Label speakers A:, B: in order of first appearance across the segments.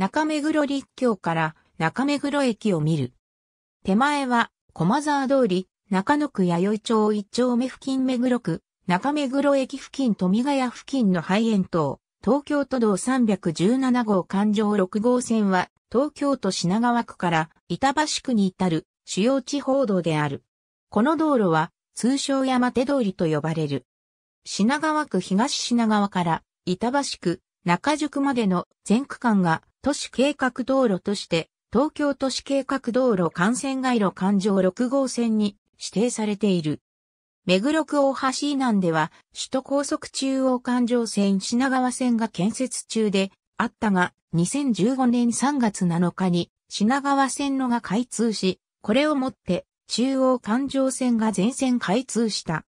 A: 中目黒立教から中目黒駅を見る。手前は駒沢通り、中野区弥生町一丁目付近目黒区、中目黒駅付近富ヶ谷付近の廃園等、東京都道317号環状6号線は、東京都品川区から板橋区に至る主要地方道である。この道路は通称山手通りと呼ばれる。品川区東品川から板橋区中宿までの全区間が都市計画道路として、東京都市計画道路幹線街路環状6号線に指定されている。目黒区大橋以南では、首都高速中央環状線品川線が建設中であったが、2015年3月7日に品川線のが開通し、これをもって中央環状線が全線開通した。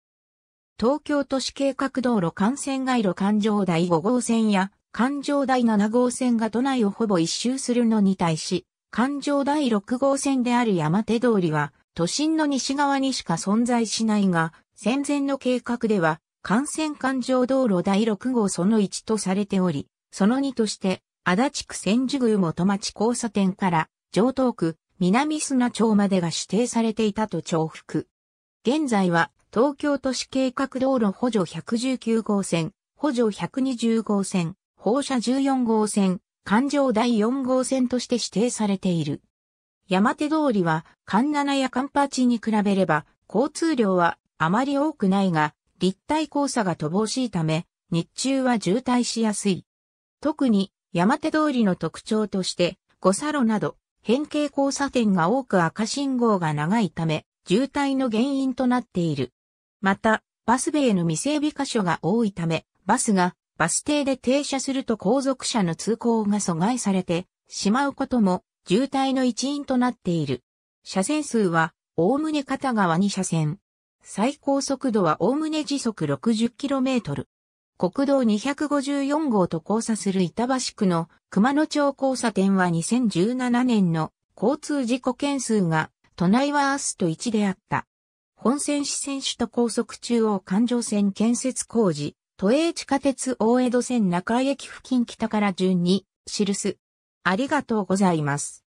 A: 東京都市計画道路幹線街路環状第5号線や環状第7号線が都内をほぼ一周するのに対し、環状第6号線である山手通りは、都心の西側にしか存在しないが、戦前の計画では、幹線環状道路第6号その1とされており、その2として、足立区千住宮元町交差点から、上東区、南砂町までが指定されていたと重複。現在は、東京都市計画道路補助119号線、補助120号線、放射14号線、環状第4号線として指定されている。山手通りは、環七や環八に比べれば、交通量はあまり多くないが、立体交差が乏しいため、日中は渋滞しやすい。特に、山手通りの特徴として、五差路など、変形交差点が多く赤信号が長いため、渋滞の原因となっている。また、バスベイの未整備箇所が多いため、バスがバス停で停車すると後続車の通行が阻害されてしまうことも渋滞の一因となっている。車線数は、おおむね片側2車線。最高速度はおおむね時速 60km。国道254号と交差する板橋区の熊野町交差点は2017年の交通事故件数が都内はアースト1であった。本線四線首都高速中央環状線建設工事、都営地下鉄大江戸線中駅付近北から順に記す。ありがとうございます。